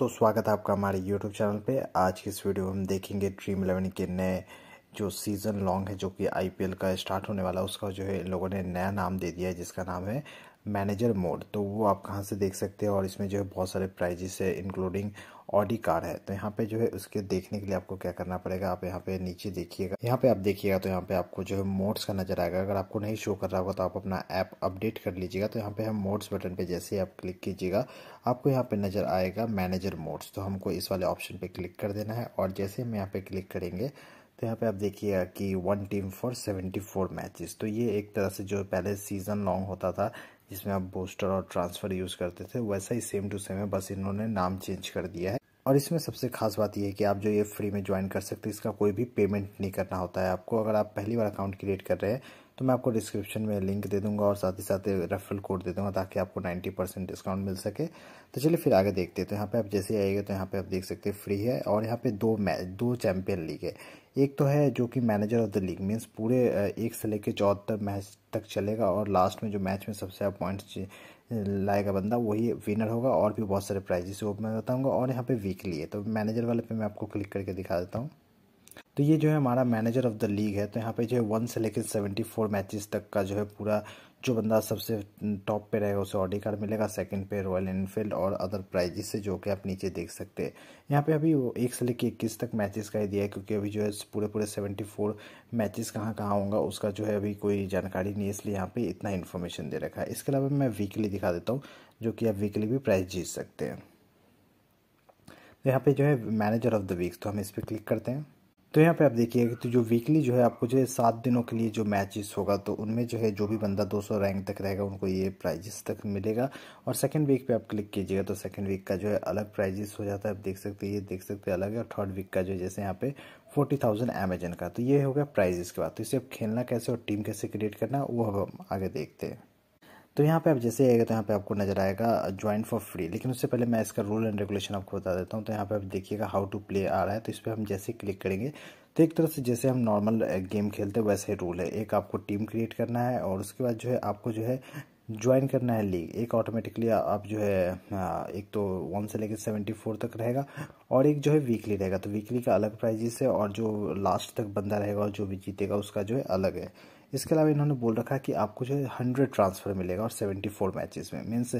दोस्तों स्वागत है आपका हमारे YouTube चैनल पे आज की इस वीडियो में हम देखेंगे ड्रीम इलेवन के नए जो सीज़न लॉन्ग है जो कि आईपीएल का स्टार्ट होने वाला है उसका जो है इन लोगों ने नया नाम दे दिया है जिसका नाम है मैनेजर मोड तो वो आप कहाँ से देख सकते हैं और इसमें जो है बहुत सारे प्राइजेस है इंक्लूडिंग ऑडी कार है तो यहाँ पे जो है उसके देखने के लिए आपको क्या करना पड़ेगा आप यहाँ पे नीचे देखिएगा यहाँ पे आप देखिएगा तो यहाँ पे आपको जो है मोड्स का नजर आएगा अगर आपको नहीं शो कर रहा होगा तो आप अपना ऐप अपडेट कर लीजिएगा तो यहाँ पे हम मोड्स बटन पे जैसे ही आप क्लिक कीजिएगा आपको यहाँ पे नजर आएगा मैनेजर मोड्स तो हमको इस वाले ऑप्शन पे क्लिक कर देना है और जैसे हम यहाँ पे क्लिक करेंगे तो यहाँ पे आप देखिएगा कि one team for seventy four matches तो ये एक तरह से जो पहले सीज़न लॉन्ग होता था जिसमें आप बूस्टर और ट्रांसफ़र यूज़ करते थे वैसा ही सेम टू सेम है बस इन्होंने नाम चेंज कर दिया है और इसमें सबसे खास बात यह है कि आप जो ये फ्री में ज्वाइन कर सकते हैं इसका कोई भी पेमेंट नहीं करना होता है आपको अगर आप पहली बार अकाउंट क्रिएट कर रहे हैं तो मैं आपको डिस्क्रिप्शन में लिंक दे दूंगा और साथ ही साथ रेफरल कोड दे दूंगा ताकि आपको 90 परसेंट डिस्काउंट मिल सके तो चलिए फिर आगे देखते हैं तो यहाँ पे आप जैसे आइएगा तो यहाँ पे आप देख सकते हैं फ्री है और यहाँ पे दो मैच दो चैंपियन लीग है एक तो है जो कि manager of the league means पूरे एक से लेकर चौहत्तर मैच तक चलेगा और लास्ट में जो मैच में सबसे ज्यादा पॉइंट्स लाएगा बंदा वही विनर होगा और भी बहुत सारे प्राइजेस वो मैं बताऊँगा और यहाँ पे वीकली है तो मैनेजर वाले पे मैं आपको क्लिक करके दिखा देता हूँ तो ये जो है हमारा मैनेजर ऑफ द लीग है तो यहाँ पे जो है वन से लेकर सेवेंटी फोर मैचेस तक का जो है पूरा जो बंदा सबसे टॉप पे रहेगा उसे ऑडी कार्ड मिलेगा सेकंड पे रॉयल इनफील्ड और अदर प्राइजेस से जो कि आप नीचे देख सकते हैं यहाँ पे अभी एक से लेकर इक्कीस तक मैचेस का ही दिया है क्योंकि अभी जो है पूरे पूरे सेवेंटी फोर मैचेस कहाँ कहाँ होंगे उसका जो है अभी कोई जानकारी नहीं है इसलिए यहाँ पे इतना इन्फॉर्मेशन दे रखा है इसके अलावा मैं वीकली दिखा देता हूँ जो कि आप वीकली भी प्राइज जीत सकते हैं तो यहाँ पर जो है मैनेजर ऑफ द वीक तो हम इस पर क्लिक करते हैं तो यहाँ पे आप देखिएगा तो जो वीकली जो है आपको जो है सात दिनों के लिए जो मैचेस होगा तो उनमें जो है जो भी बंदा 200 रैंक तक रहेगा उनको ये प्राइजेस तक मिलेगा और सेकंड वीक पे आप क्लिक कीजिएगा तो सेकंड वीक का जो है अलग प्राइजेस हो जाता है आप देख सकते हैं ये देख सकते हैं अलग है और थर्ड वीक का जो है जैसे यहाँ पे फोर्टी थाउजेंड का तो ये हो गया प्राइजेस के बाद तो इसे आप खेलना कैसे और टीम कैसे क्रिएट करना वो हम आगे देखते हैं तो यहाँ पे आप जैसे आएगा तो यहाँ पे आपको नजर आएगा ज्वाइन फॉर फ्री लेकिन उससे पहले मैं इसका रूल एंड रेगुलेशन आपको बता देता हूँ तो यहाँ पे आप देखिएगा हाउ टू प्ले आ रहा है तो इस पर हम जैसे क्लिक करेंगे तो एक तरह से जैसे हम नॉर्मल गेम खेलते हैं वैसे रूल है एक आपको टीम क्रिएट करना है और उसके बाद जो है आपको जो है ज्वाइन करना है लीग एक ऑटोमेटिकली आप जो है एक तो वन से लेकर सेवेंटी फोर तक रहेगा और एक जो है वीकली रहेगा तो वीकली का अलग प्राइजेस है और जो लास्ट तक बंदा रहेगा और जो भी जीतेगा उसका जो है अलग है इसके अलावा इन्होंने बोल रखा है कि आपको जो है हंड्रेड ट्रांसफ़र मिलेगा और सेवेंटी फोर मैचेस में मीन्स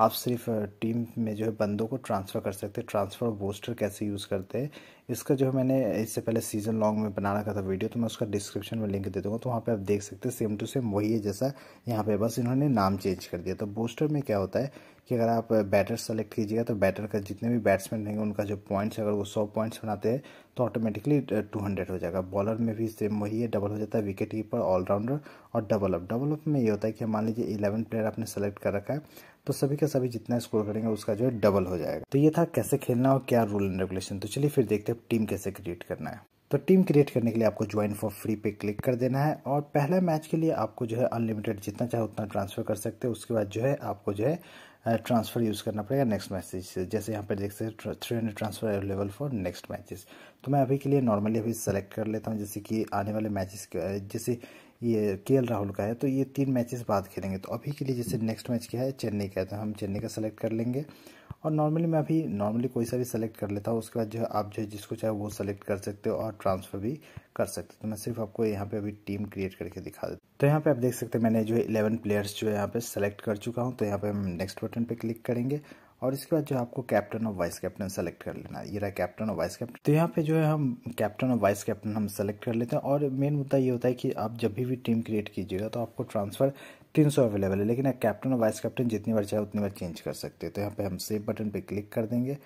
आप सिर्फ टीम में जो है बंदों को ट्रांसफ़र कर सकते हैं ट्रांसफ़र बूस्टर कैसे यूज़ करते हैं इसका जो है मैंने इससे पहले सीज़न लॉन्ग में बना रखा था वीडियो तो मैं उसका डिस्क्रिप्शन में लिंक दे दूँगा तो वहाँ पे आप देख सकते हैं सेम टू सेम वही है जैसा यहाँ पे बस इन्होंने नाम चेंज कर दिया तो बूस्टर में क्या होता है कि अगर आप बैटर सेलेक्ट कीजिएगा तो बैटर का जितने भी बैट्समैन रहेंगे उनका जो पॉइंट्स अगर वो सौ पॉइंट्स बनाते हैं तो ऑटोमेटिकली टू हंड्रेड हो जाएगा बॉलर में भी सेम वही है डबल हो जाता है विकेट कीपर ऑलराउंडर और डबल अप डबल अप में ये होता है कि मान लीजिए इलेवन प्लेयर आपने सेलेक्ट कर रखा है तो सभी का सभी जितना स्कोर करेंगे उसका जो है डबल हो जाएगा तो ये था कैसे खेलना और क्या रूल एंड रेगुलेशन तो चलिए फिर देखते हैं टीम कैसे क्रिएट करना है तो टीम क्रिएट करने के लिए आपको ज्वाइन फॉर फ्री पे क्लिक कर देना है और पहले मैच के लिए आपको जो है अनलिमिटेड जितना चाहे उतना ट्रांसफ़र कर सकते हैं उसके बाद जो है आपको जो है ट्रांसफ़र यूज़ करना पड़ेगा नेक्स्ट मैसेज से जैसे यहाँ पर देख सकते हैं three hundred transfer available for next matches तो मैं अभी के लिए नॉर्मली अभी सेलेक्ट कर लेता हूँ जैसे कि आने वाले मैचेस जैसे ये के राहुल का है तो ये तीन मैचेस बाद खेलेंगे तो अभी के लिए जैसे नेक्स्ट मैच क्या है चेन्नई का है तो हम चेन्नई का सेलेक्ट कर लेंगे और नॉर्मली मैं अभी नॉर्मली कोई सा भी सेलेक्ट कर लेता हूँ उसके बाद जो है आप जो है जिसको चाहे वो सेलेक्ट कर सकते हो और ट्रांसफ़र भी कर सकते हो तो मैं सिर्फ आपको यहाँ पे अभी टीम क्रिएट करके दिखा देता तो यहाँ पे आप देख सकते हैं मैंने जो है इलेवन प्लेयर्स जो है यहाँ पे सेलेक्ट कर चुका हूँ तो यहाँ पे हम नेक्स्ट बटन पे क्लिक करेंगे और इसके बाद जो आपको कैप्टन और वाइस कैप्टन सेलेक्ट कर लेना है ये रहा कैप्टन और वाइस कैप्टन तो यहाँ पे जो है हम कैप्टन और वाइस कैप्टन हम सेलेक्ट कर लेते हैं और मेन मुद्दा ये होता है कि आप जब भी टीम क्रिएट कीजिएगा तो आपको ट्रांसफ़र तीन सौ अवेलेबल है लेकिन आप कैप्टन और वाइस कैप्टन जितनी बार चाहे उतनी बार चेंज कर सकते हैं तो यहाँ पर हम सेव बटन पर क्लिक कर देंगे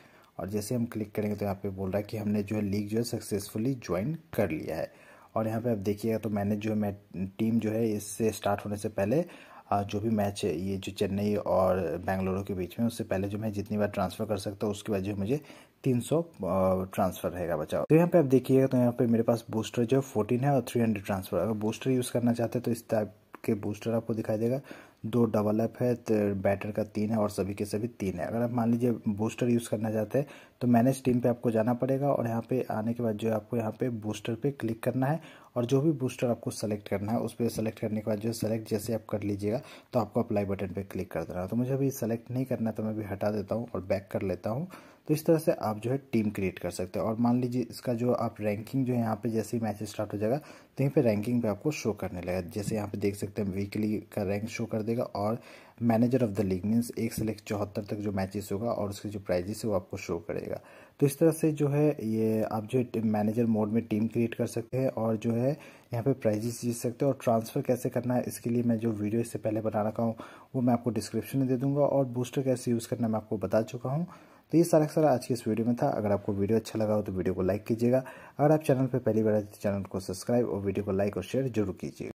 और जैसे हम क्लिक करेंगे तो यहाँ पे बोल रहा है कि हमने जो है लीग जो है सक्सेसफुली ज्वाइन कर लिया है और यहाँ पे आप देखिएगा तो मैंने जो है मैं टीम जो है इससे स्टार्ट होने से पहले जो भी मैच ये जो चेन्नई और बेंगलुरु के बीच में उससे पहले जो मैं जितनी बार ट्रांसफ़र कर सकता हूँ उसके बाद जो मुझे तीन सौ ट्रांसफ़र रहेगा बचाओ तो यहाँ पे आप देखिएगा तो यहाँ पे मेरे पास बूस्टर जो है फोर्टीन है और थ्री हंड्रेड ट्रांसफ़र अगर बूस्टर यूज़ करना चाहते हैं तो इस टाइप के बूस्टर आपको दिखाई देगा दो डबल एप है तो बैटर का तीन है और सभी के सभी तीन है अगर आप मान लीजिए बूस्टर यूज़ करना चाहते हैं तो मैनेज टीम पे आपको जाना पड़ेगा और यहाँ पे आने के बाद जो है आपको यहाँ पे बूस्टर पे क्लिक करना है और जो भी बूस्टर आपको सेलेक्ट करना है उस पर सेलेक्ट करने के बाद जो है सेलेक्ट जैसे आप कर लीजिएगा तो आपको अप्लाई बटन पर क्लिक कर देना तो मुझे अभी सेलेक्ट नहीं करना है तो मैं अभी हटा देता हूँ और बैक कर लेता हूँ तो इस तरह से आप जो है टीम क्रिएट कर सकते हैं और मान लीजिए इसका जो आप रैंकिंग जो है यहाँ पे जैसे ही मैच स्टार्ट हो जाएगा तो यहीं पे रैंकिंग पे आपको शो करने लगेगा जैसे यहाँ पे देख सकते हैं वीकली का रैंक शो कर देगा रहेगा और manager of the league means एक से लेकर चौहत्तर तक जो मैचेस होगा और उसके जो प्राइजेस है वो आपको शो करेगा तो इस तरह से जो है ये आप जो है मैनेजर मोड में टीम क्रिएट कर सकते हैं और जो है यहाँ पे प्राइजेस जीत सकते हैं और ट्रांसफ़र कैसे करना है इसके लिए मैं जो वीडियो इससे पहले बना रखा हूँ वो मैं आपको डिस्क्रिप्शन में दे दूँगा और बूस्टर कैसे यूज़ करना मैं आपको बता चुका हूँ तो ये सारा सारा आज के इस वीडियो में था अगर आपको वीडियो अच्छा लगा हो तो वीडियो को लाइक कीजिएगा अगर आप चैनल पर पहली बार आए तो चैनल को सब्सक्राइब और वीडियो को लाइक और शेयर जरूर कीजिएगा